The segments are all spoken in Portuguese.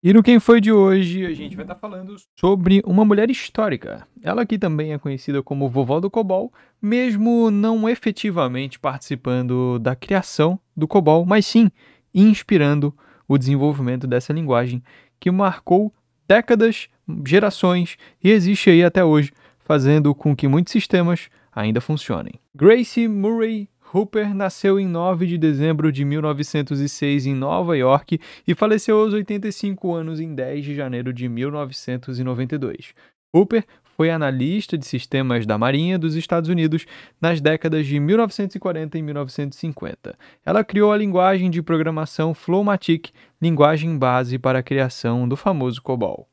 E no Quem Foi de hoje, a gente vai estar tá falando sobre uma mulher histórica. Ela que também é conhecida como Vovó do Cobol, mesmo não efetivamente participando da criação do Cobol, mas sim inspirando o desenvolvimento dessa linguagem que marcou décadas, gerações e existe aí até hoje, fazendo com que muitos sistemas ainda funcionem. Grace Murray Hooper nasceu em 9 de dezembro de 1906 em Nova York e faleceu aos 85 anos em 10 de janeiro de 1992. Hooper foi analista de sistemas da Marinha dos Estados Unidos nas décadas de 1940 e 1950. Ela criou a linguagem de programação Flowmatic, linguagem base para a criação do famoso COBOL.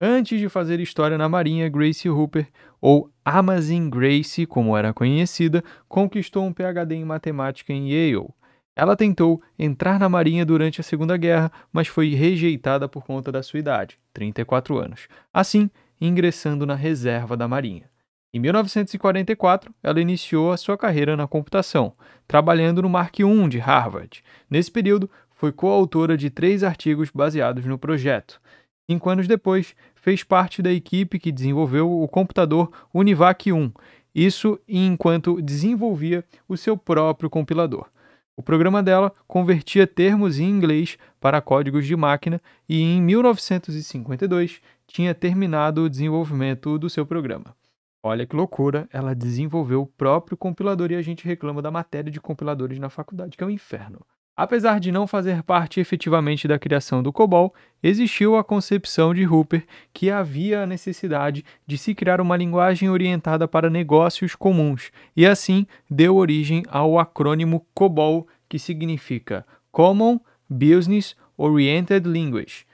Antes de fazer história na Marinha, Grace Hooper, ou Amazon Grace, como era conhecida, conquistou um PhD em matemática em Yale. Ela tentou entrar na Marinha durante a Segunda Guerra, mas foi rejeitada por conta da sua idade, 34 anos. Assim, ingressando na reserva da Marinha. Em 1944, ela iniciou a sua carreira na computação, trabalhando no Mark I de Harvard. Nesse período, foi coautora de três artigos baseados no projeto. Cinco anos depois, fez parte da equipe que desenvolveu o computador Univac 1, isso enquanto desenvolvia o seu próprio compilador. O programa dela convertia termos em inglês para códigos de máquina e, em 1952, tinha terminado o desenvolvimento do seu programa. Olha que loucura, ela desenvolveu o próprio compilador e a gente reclama da matéria de compiladores na faculdade, que é um inferno. Apesar de não fazer parte efetivamente da criação do COBOL, existiu a concepção de Hooper que havia a necessidade de se criar uma linguagem orientada para negócios comuns, e assim deu origem ao acrônimo COBOL, que significa Common Business Oriented Language,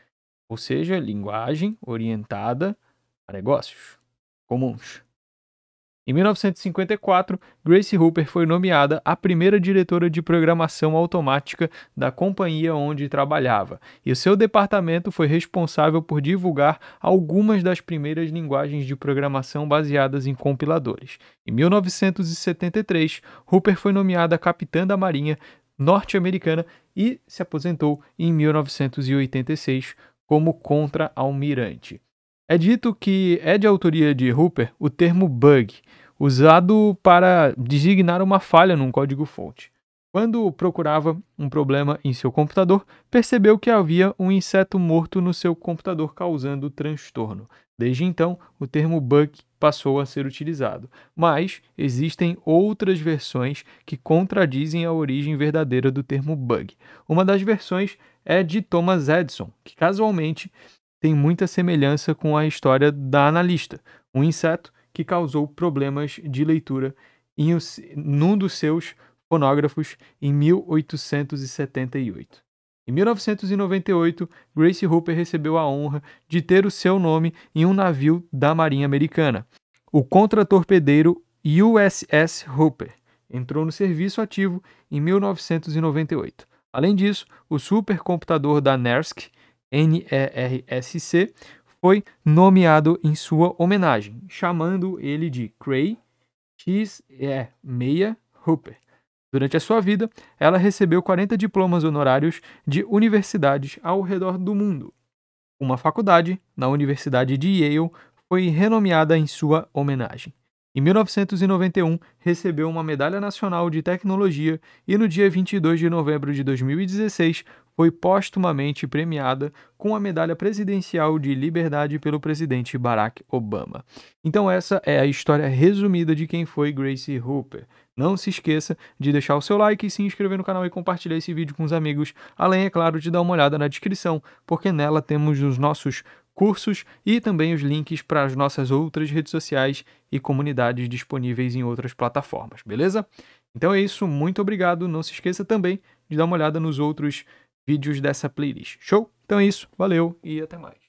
ou seja, linguagem orientada a negócios comuns. Em 1954, Grace Hooper foi nomeada a primeira diretora de programação automática da companhia onde trabalhava, e o seu departamento foi responsável por divulgar algumas das primeiras linguagens de programação baseadas em compiladores. Em 1973, Hooper foi nomeada capitã da Marinha norte-americana e se aposentou em 1986 como contra-almirante. É dito que é de autoria de Hooper o termo bug, usado para designar uma falha num código-fonte. Quando procurava um problema em seu computador, percebeu que havia um inseto morto no seu computador causando transtorno. Desde então, o termo bug passou a ser utilizado. Mas existem outras versões que contradizem a origem verdadeira do termo bug. Uma das versões é de Thomas Edison, que casualmente tem muita semelhança com a história da analista, um inseto que causou problemas de leitura em num dos seus fonógrafos em 1878. Em 1998, Grace Hooper recebeu a honra de ter o seu nome em um navio da Marinha Americana, o contratorpedeiro USS Hooper. Entrou no serviço ativo em 1998. Além disso, o supercomputador da NERSC NERSC, foi nomeado em sua homenagem, chamando ele de Cray X.E. Meia Hooper. Durante a sua vida, ela recebeu 40 diplomas honorários de universidades ao redor do mundo. Uma faculdade, na Universidade de Yale, foi renomeada em sua homenagem. Em 1991, recebeu uma Medalha Nacional de Tecnologia e, no dia 22 de novembro de 2016, foi postumamente premiada com a Medalha Presidencial de Liberdade pelo presidente Barack Obama. Então, essa é a história resumida de quem foi Gracie Hooper. Não se esqueça de deixar o seu like, se inscrever no canal e compartilhar esse vídeo com os amigos, além, é claro, de dar uma olhada na descrição, porque nela temos os nossos cursos e também os links para as nossas outras redes sociais e comunidades disponíveis em outras plataformas, beleza? Então é isso, muito obrigado. Não se esqueça também de dar uma olhada nos outros vídeos dessa playlist. Show? Então é isso, valeu e até mais.